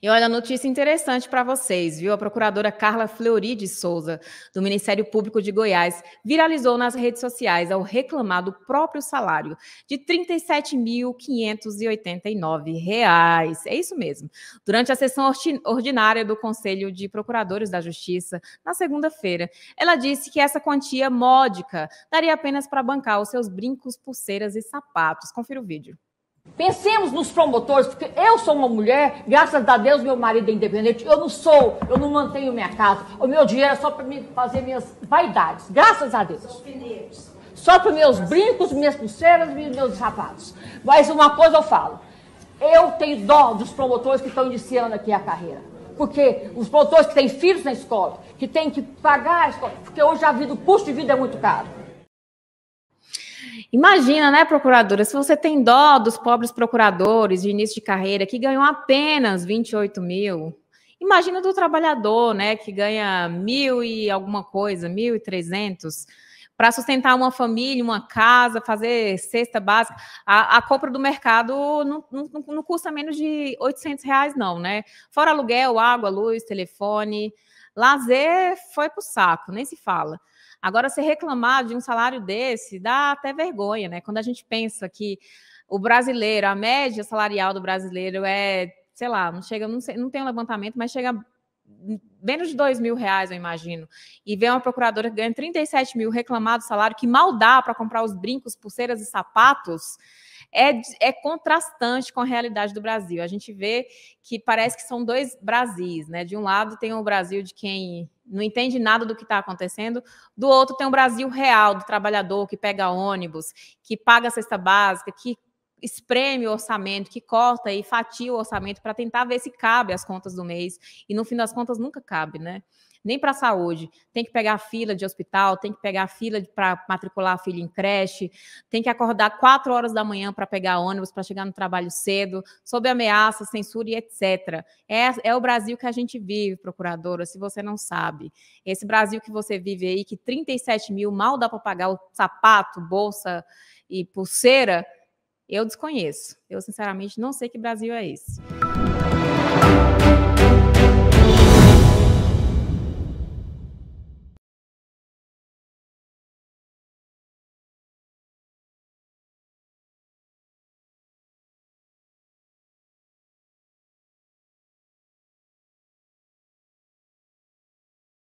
E olha, notícia interessante para vocês, viu? A procuradora Carla Fleury de Souza, do Ministério Público de Goiás, viralizou nas redes sociais ao reclamar do próprio salário de R$ 37.589. É isso mesmo. Durante a sessão ordinária do Conselho de Procuradores da Justiça, na segunda-feira, ela disse que essa quantia módica daria apenas para bancar os seus brincos, pulseiras e sapatos. Confira o vídeo. Pensemos nos promotores, porque eu sou uma mulher, graças a Deus meu marido é independente, eu não sou, eu não mantenho minha casa, o meu dinheiro é só para fazer minhas vaidades, graças a Deus. Só para meus brincos, minhas pulseiras e meus sapatos. Mas uma coisa eu falo, eu tenho dó dos promotores que estão iniciando aqui a carreira. Porque os promotores que têm filhos na escola, que têm que pagar a escola, porque hoje a vida, o custo de vida é muito caro. Imagina, né, procuradora, se você tem dó dos pobres procuradores de início de carreira que ganham apenas 28 mil, imagina do trabalhador, né, que ganha mil e alguma coisa, mil e trezentos, para sustentar uma família, uma casa, fazer cesta básica. A, a compra do mercado não, não, não, custa menos de 800 reais, não, né? Fora aluguel, água, luz, telefone. Lazer foi para o saco, nem se fala. Agora, ser reclamado de um salário desse, dá até vergonha, né? Quando a gente pensa que o brasileiro, a média salarial do brasileiro é, sei lá, não chega, não, sei, não tem um levantamento, mas chega menos de 2 mil reais, eu imagino, e ver uma procuradora que ganha 37 mil reclamar do salário, que mal dá para comprar os brincos, pulseiras e sapatos, é, é contrastante com a realidade do Brasil. A gente vê que parece que são dois Brasis, né? De um lado tem o Brasil de quem não entende nada do que está acontecendo. Do outro, tem o Brasil real, do trabalhador que pega ônibus, que paga a cesta básica, que espreme o orçamento, que corta e fatia o orçamento para tentar ver se cabe as contas do mês. E no fim das contas nunca cabe, né? Nem para a saúde. Tem que pegar fila de hospital, tem que pegar fila para matricular a filha em creche, tem que acordar quatro horas da manhã para pegar ônibus, para chegar no trabalho cedo, sob ameaça, censura e etc. É, é o Brasil que a gente vive, procuradora, se você não sabe. Esse Brasil que você vive aí, que 37 mil mal dá para pagar o sapato, bolsa e pulseira eu desconheço. Eu, sinceramente, não sei que Brasil é esse.